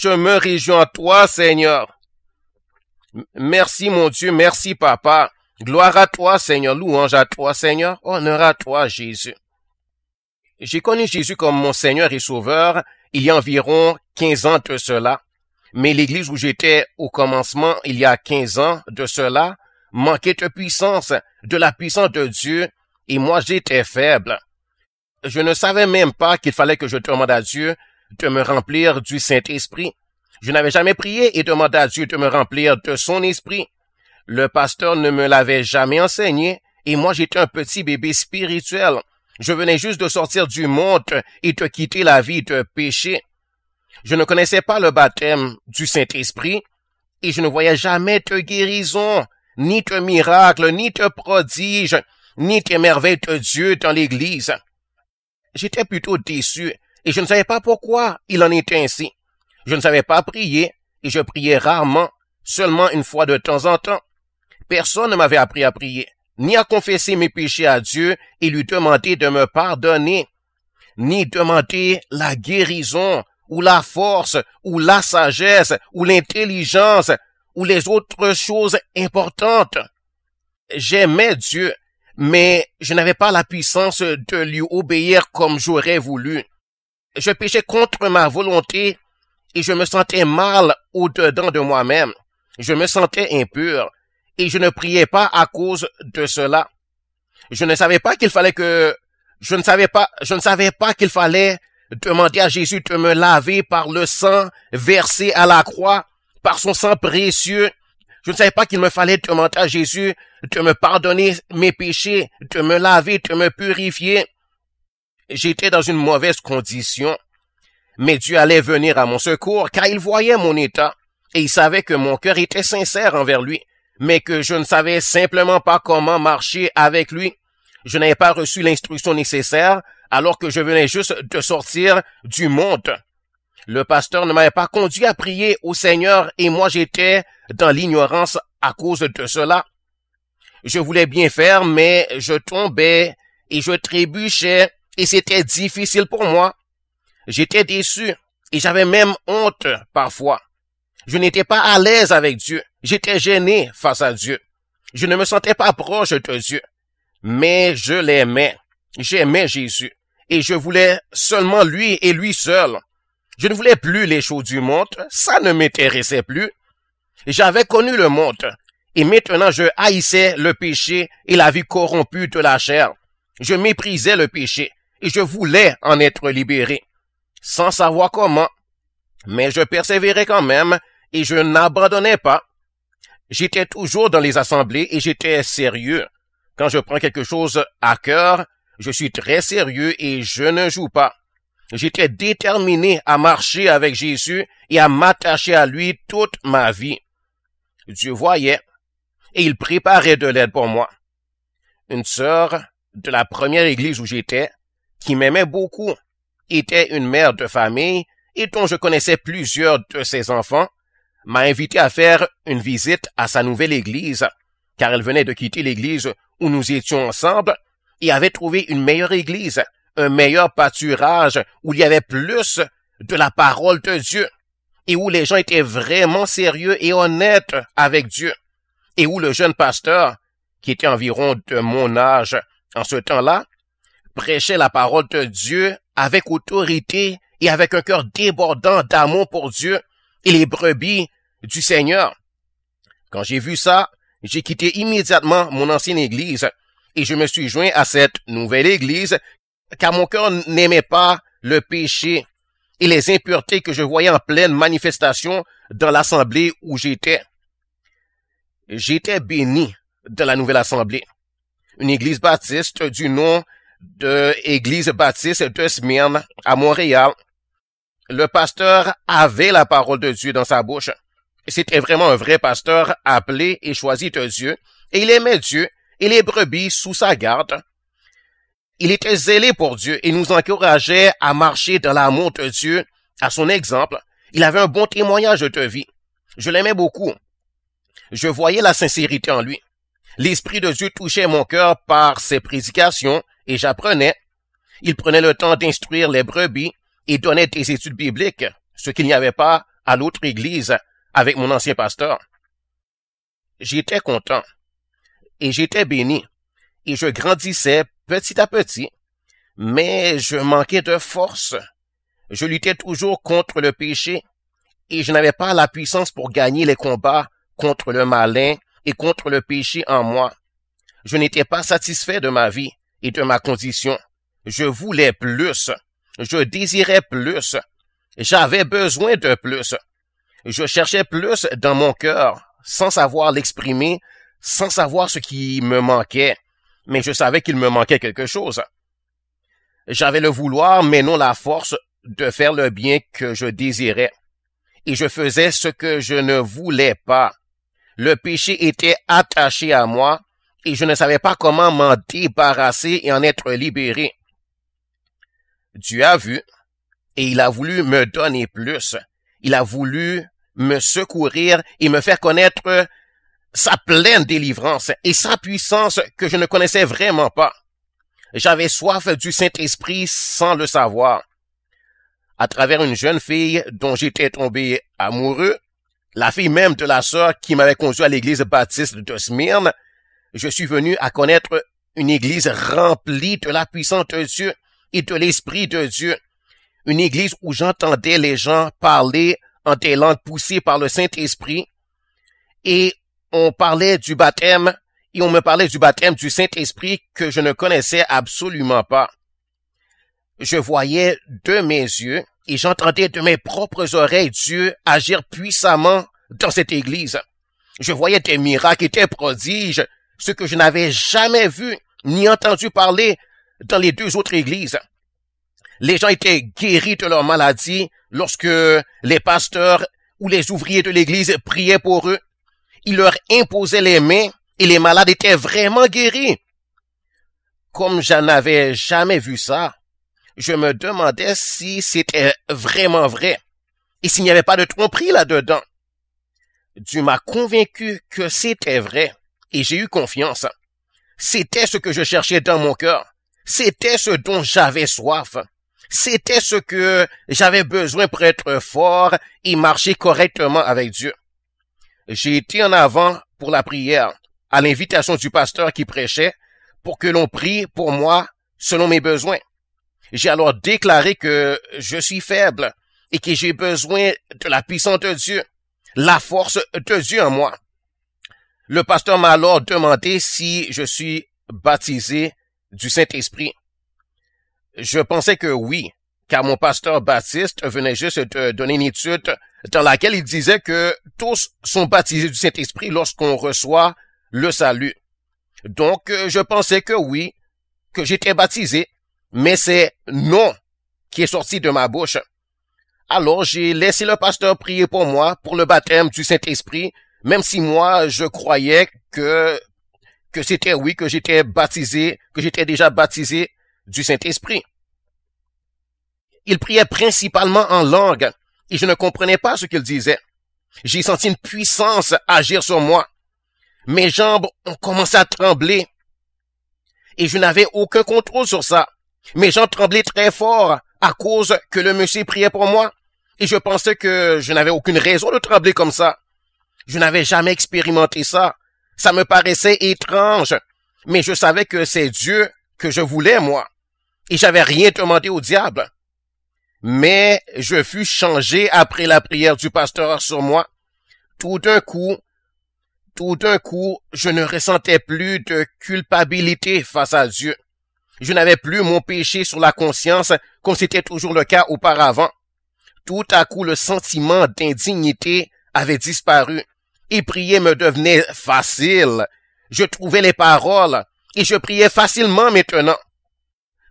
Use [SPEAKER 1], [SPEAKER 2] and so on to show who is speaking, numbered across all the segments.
[SPEAKER 1] Je me réjouis en toi, Seigneur. Merci, mon Dieu. Merci, Papa. Gloire à toi, Seigneur. Louange à toi, Seigneur. Honneur à toi, Jésus. J'ai connu Jésus comme mon Seigneur et Sauveur il y a environ 15 ans de cela. Mais l'église où j'étais au commencement il y a 15 ans de cela manquait de puissance, de la puissance de Dieu, et moi j'étais faible. Je ne savais même pas qu'il fallait que je demande à Dieu de me remplir du Saint-Esprit. Je n'avais jamais prié et demandé à Dieu de me remplir de son esprit. Le pasteur ne me l'avait jamais enseigné, et moi j'étais un petit bébé spirituel. Je venais juste de sortir du monde et de quitter la vie de péché. Je ne connaissais pas le baptême du Saint-Esprit, et je ne voyais jamais de guérison, ni de miracle, ni de prodige, ni de merveilles de Dieu dans l'Église. J'étais plutôt déçu et je ne savais pas pourquoi il en était ainsi. Je ne savais pas prier, et je priais rarement, seulement une fois de temps en temps. Personne ne m'avait appris à prier, ni à confesser mes péchés à Dieu et lui demander de me pardonner, ni demander la guérison, ou la force, ou la sagesse, ou l'intelligence, ou les autres choses importantes. J'aimais Dieu, mais je n'avais pas la puissance de lui obéir comme j'aurais voulu. Je péchais contre ma volonté et je me sentais mal au-dedans de moi-même. Je me sentais impur et je ne priais pas à cause de cela. Je ne savais pas qu'il fallait que, je ne savais pas, je ne savais pas qu'il fallait demander à Jésus de me laver par le sang versé à la croix, par son sang précieux. Je ne savais pas qu'il me fallait demander à Jésus de me pardonner mes péchés, de me laver, de me purifier j'étais dans une mauvaise condition, mais Dieu allait venir à mon secours car il voyait mon état et il savait que mon cœur était sincère envers lui, mais que je ne savais simplement pas comment marcher avec lui. Je n'avais pas reçu l'instruction nécessaire alors que je venais juste de sortir du monde. Le pasteur ne m'avait pas conduit à prier au Seigneur et moi j'étais dans l'ignorance à cause de cela. Je voulais bien faire, mais je tombais et je trébuchais et c'était difficile pour moi. J'étais déçu et j'avais même honte parfois. Je n'étais pas à l'aise avec Dieu. J'étais gêné face à Dieu. Je ne me sentais pas proche de Dieu. Mais je l'aimais. J'aimais Jésus. Et je voulais seulement lui et lui seul. Je ne voulais plus les choses du monde. Ça ne m'intéressait plus. J'avais connu le monde. Et maintenant je haïssais le péché et la vie corrompue de la chair. Je méprisais le péché et je voulais en être libéré, sans savoir comment, mais je persévérais quand même et je n'abandonnais pas. J'étais toujours dans les assemblées et j'étais sérieux. Quand je prends quelque chose à cœur, je suis très sérieux et je ne joue pas. J'étais déterminé à marcher avec Jésus et à m'attacher à lui toute ma vie. Dieu voyait et il préparait de l'aide pour moi. Une sœur de la première église où j'étais qui m'aimait beaucoup, était une mère de famille et dont je connaissais plusieurs de ses enfants, m'a invité à faire une visite à sa nouvelle église, car elle venait de quitter l'église où nous étions ensemble et avait trouvé une meilleure église, un meilleur pâturage où il y avait plus de la parole de Dieu et où les gens étaient vraiment sérieux et honnêtes avec Dieu et où le jeune pasteur, qui était environ de mon âge en ce temps-là, prêchait la parole de Dieu avec autorité et avec un cœur débordant d'amour pour Dieu et les brebis du Seigneur. Quand j'ai vu ça, j'ai quitté immédiatement mon ancienne église et je me suis joint à cette nouvelle église car mon cœur n'aimait pas le péché et les impuretés que je voyais en pleine manifestation dans l'assemblée où j'étais. J'étais béni de la nouvelle assemblée, une église baptiste du nom de l'église baptiste de Smyrne à Montréal. Le pasteur avait la parole de Dieu dans sa bouche. C'était vraiment un vrai pasteur appelé et choisi de Dieu, et il aimait Dieu et les brebis sous sa garde. Il était zélé pour Dieu et nous encourageait à marcher dans l'amour de Dieu à son exemple. Il avait un bon témoignage de vie. Je l'aimais beaucoup. Je voyais la sincérité en lui. L'Esprit de Dieu touchait mon cœur par ses prédications et j'apprenais. Il prenait le temps d'instruire les brebis et donnait des études bibliques, ce qu'il n'y avait pas à l'autre église avec mon ancien pasteur. J'étais content et j'étais béni et je grandissais petit à petit, mais je manquais de force. Je luttais toujours contre le péché et je n'avais pas la puissance pour gagner les combats contre le malin et contre le péché en moi. Je n'étais pas satisfait de ma vie et de ma condition. Je voulais plus. Je désirais plus. J'avais besoin de plus. Je cherchais plus dans mon cœur, sans savoir l'exprimer, sans savoir ce qui me manquait, mais je savais qu'il me manquait quelque chose. J'avais le vouloir, mais non la force de faire le bien que je désirais. Et je faisais ce que je ne voulais pas. Le péché était attaché à moi, je ne savais pas comment m'en débarrasser et en être libéré. Dieu a vu, et il a voulu me donner plus. Il a voulu me secourir et me faire connaître sa pleine délivrance et sa puissance que je ne connaissais vraiment pas. J'avais soif du Saint-Esprit sans le savoir. À travers une jeune fille dont j'étais tombé amoureux, la fille même de la sœur qui m'avait conduit à l'église baptiste de Smyrne, je suis venu à connaître une Église remplie de la puissance de Dieu et de l'Esprit de Dieu, une Église où j'entendais les gens parler en des langues poussées par le Saint-Esprit, et on parlait du baptême, et on me parlait du baptême du Saint-Esprit que je ne connaissais absolument pas. Je voyais de mes yeux et j'entendais de mes propres oreilles Dieu agir puissamment dans cette Église. Je voyais des miracles et des prodiges ce que je n'avais jamais vu ni entendu parler dans les deux autres églises. Les gens étaient guéris de leur maladie lorsque les pasteurs ou les ouvriers de l'église priaient pour eux. Ils leur imposaient les mains et les malades étaient vraiment guéris. Comme je n'avais jamais vu ça, je me demandais si c'était vraiment vrai et s'il n'y avait pas de tromperie là-dedans. Dieu m'a convaincu que c'était vrai et j'ai eu confiance. C'était ce que je cherchais dans mon cœur. C'était ce dont j'avais soif. C'était ce que j'avais besoin pour être fort et marcher correctement avec Dieu. J'ai été en avant pour la prière, à l'invitation du pasteur qui prêchait, pour que l'on prie pour moi selon mes besoins. J'ai alors déclaré que je suis faible et que j'ai besoin de la puissance de Dieu, la force de Dieu en moi. Le pasteur m'a alors demandé si je suis baptisé du Saint-Esprit. Je pensais que oui, car mon pasteur baptiste venait juste de donner une étude dans laquelle il disait que tous sont baptisés du Saint-Esprit lorsqu'on reçoit le salut. Donc, je pensais que oui, que j'étais baptisé, mais c'est non qui est sorti de ma bouche. Alors j'ai laissé le pasteur prier pour moi pour le baptême du Saint-Esprit même si moi, je croyais que, que c'était, oui, que j'étais baptisé, que j'étais déjà baptisé du Saint-Esprit. Il priait principalement en langue et je ne comprenais pas ce qu'il disait. J'ai senti une puissance agir sur moi. Mes jambes ont commencé à trembler et je n'avais aucun contrôle sur ça. Mes jambes tremblaient très fort à cause que le monsieur priait pour moi et je pensais que je n'avais aucune raison de trembler comme ça. Je n'avais jamais expérimenté ça. Ça me paraissait étrange, mais je savais que c'est Dieu que je voulais, moi, et j'avais rien demandé au diable. Mais je fus changé après la prière du pasteur sur moi. Tout d'un coup, tout d'un coup, je ne ressentais plus de culpabilité face à Dieu. Je n'avais plus mon péché sur la conscience comme c'était toujours le cas auparavant. Tout à coup, le sentiment d'indignité avait disparu et prier me devenait facile. Je trouvais les paroles, et je priais facilement maintenant.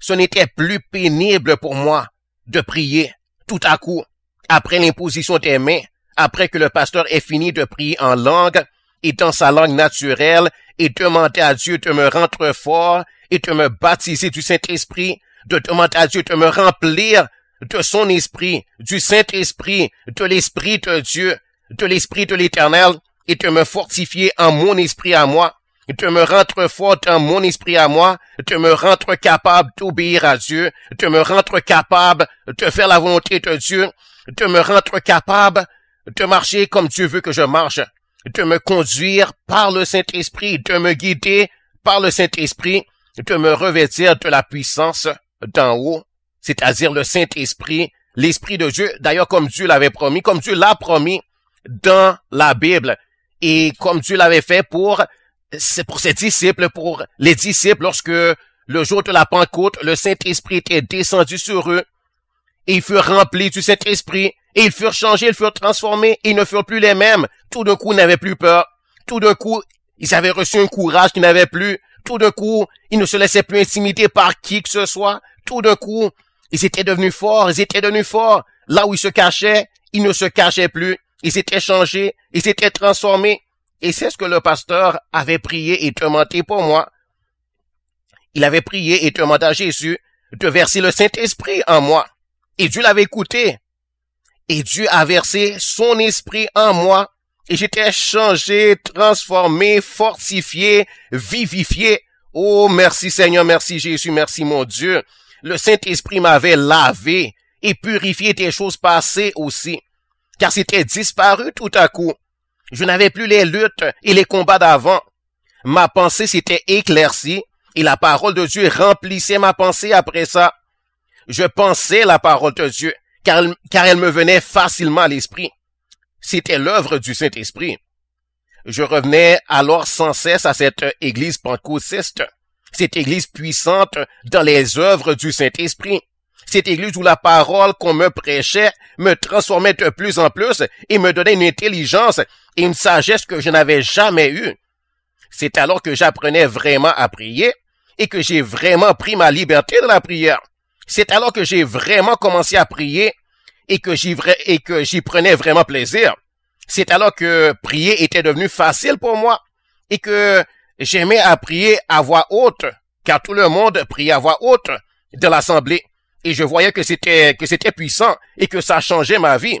[SPEAKER 1] Ce n'était plus pénible pour moi de prier tout à coup, après l'imposition des mains, après que le pasteur ait fini de prier en langue et dans sa langue naturelle, et demander à Dieu de me rendre fort et de me baptiser du Saint-Esprit, de demander à Dieu de me remplir de son esprit, du Saint-Esprit, de l'Esprit de Dieu, de l'Esprit de l'Éternel, et de me fortifier en mon esprit à moi, de me rendre fort en mon esprit à moi, de me rendre capable d'obéir à Dieu, de me rendre capable de faire la volonté de Dieu, de me rendre capable de marcher comme Dieu veut que je marche, de me conduire par le Saint-Esprit, de me guider par le Saint-Esprit, de me revêtir de la puissance d'en haut, c'est-à-dire le Saint-Esprit, l'Esprit de Dieu, d'ailleurs comme Dieu l'avait promis, comme Dieu l'a promis, dans la Bible. Et comme Dieu l'avait fait pour, c'est pour ses disciples, pour les disciples, lorsque le jour de la Pentecôte, le Saint-Esprit était descendu sur eux, et ils furent remplis du Saint-Esprit, et ils furent changés, ils furent transformés, ils ne furent plus les mêmes. Tout d'un coup, ils n'avaient plus peur. Tout d'un coup, ils avaient reçu un courage qu'ils n'avaient plus. Tout d'un coup, ils ne se laissaient plus intimider par qui que ce soit. Tout d'un coup, ils étaient devenus forts, ils étaient devenus forts. Là où ils se cachaient, ils ne se cachaient plus il s'était changé, il s'était transformé, et c'est ce que le pasteur avait prié et demandé pour moi. Il avait prié et demandé à Jésus de verser le Saint-Esprit en moi. Et Dieu l'avait écouté. Et Dieu a versé son esprit en moi. Et j'étais changé, transformé, fortifié, vivifié. Oh, merci Seigneur, merci Jésus, merci mon Dieu. Le Saint-Esprit m'avait lavé et purifié des choses passées aussi car c'était disparu tout à coup. Je n'avais plus les luttes et les combats d'avant. Ma pensée s'était éclaircie et la parole de Dieu remplissait ma pensée après ça. Je pensais la parole de Dieu, car, elle me venait facilement à l'esprit. C'était l'œuvre du Saint-Esprit. Je revenais alors sans cesse à cette église pentecôtiste, cette église puissante dans les œuvres du Saint-Esprit cette église où la parole qu'on me prêchait me transformait de plus en plus et me donnait une intelligence et une sagesse que je n'avais jamais eue. C'est alors que j'apprenais vraiment à prier et que j'ai vraiment pris ma liberté de la prière. C'est alors que j'ai vraiment commencé à prier et que j'y, et que j'y prenais vraiment plaisir. C'est alors que prier était devenu facile pour moi et que j'aimais à prier à voix haute, car tout le monde priait à voix haute de l'assemblée et je voyais que c'était, que c'était puissant et que ça changeait ma vie.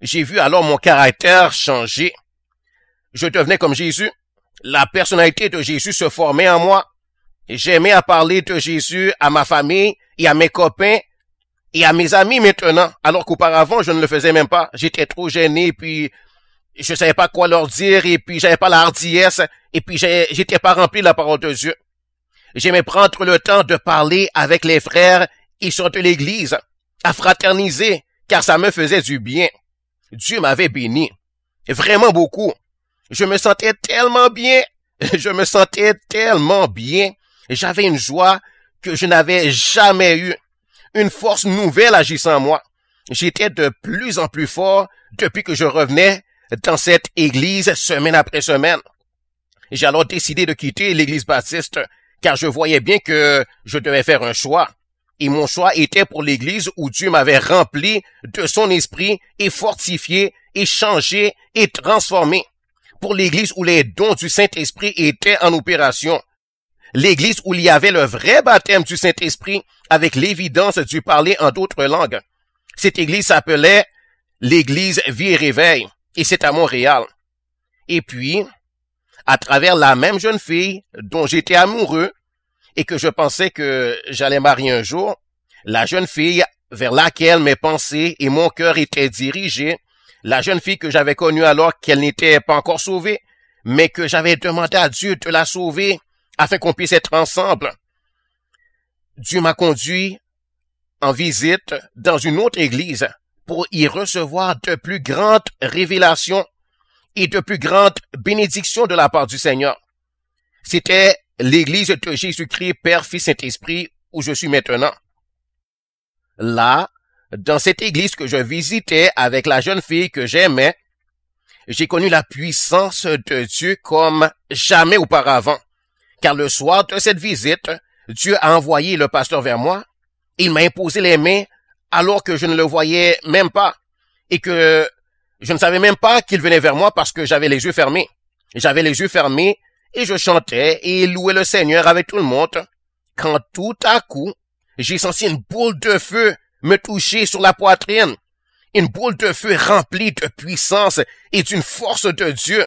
[SPEAKER 1] J'ai vu alors mon caractère changer. Je devenais comme Jésus. La personnalité de Jésus se formait en moi. J'aimais à parler de Jésus à ma famille et à mes copains et à mes amis maintenant, alors qu'auparavant je ne le faisais même pas. J'étais trop gêné, puis je savais pas quoi leur dire, et puis j'avais pas la hardiesse, et puis j'étais pas rempli de la parole de Dieu. J'aimais prendre le temps de parler avec les frères qui sont de l'Église, à fraterniser, car ça me faisait du bien. Dieu m'avait béni. Vraiment beaucoup. Je me sentais tellement bien. Je me sentais tellement bien. J'avais une joie que je n'avais jamais eue. Une force nouvelle agissant en moi. J'étais de plus en plus fort depuis que je revenais dans cette église semaine après semaine. J'ai alors décidé de quitter l'église baptiste car je voyais bien que je devais faire un choix. Et mon choix était pour l'Église où Dieu m'avait rempli de son esprit et fortifié et changé et transformé. Pour l'Église où les dons du Saint-Esprit étaient en opération. L'Église où il y avait le vrai baptême du Saint-Esprit avec l'évidence du parler en d'autres langues. Cette Église s'appelait l'Église Vie et Réveil et c'est à Montréal. Et puis, à travers la même jeune fille dont j'étais amoureux et que je pensais que j'allais marier un jour, la jeune fille vers laquelle mes pensées et mon cœur étaient dirigés, la jeune fille que j'avais connue alors qu'elle n'était pas encore sauvée, mais que j'avais demandé à Dieu de la sauver afin qu'on puisse être ensemble. Dieu m'a conduit en visite dans une autre église pour y recevoir de plus grandes révélations et de plus grande bénédiction de la part du Seigneur. C'était l'église de Jésus-Christ, Père, Fils, Saint-Esprit, où je suis maintenant. Là, dans cette église que je visitais avec la jeune fille que j'aimais, j'ai connu la puissance de Dieu comme jamais auparavant. Car le soir de cette visite, Dieu a envoyé le pasteur vers moi. Il m'a imposé les mains alors que je ne le voyais même pas et que je ne savais même pas qu'il venait vers moi parce que j'avais les yeux fermés. J'avais les yeux fermés et je chantais et louais le Seigneur avec tout le monde. Quand tout à coup, j'ai senti une boule de feu me toucher sur la poitrine. Une boule de feu remplie de puissance et d'une force de Dieu.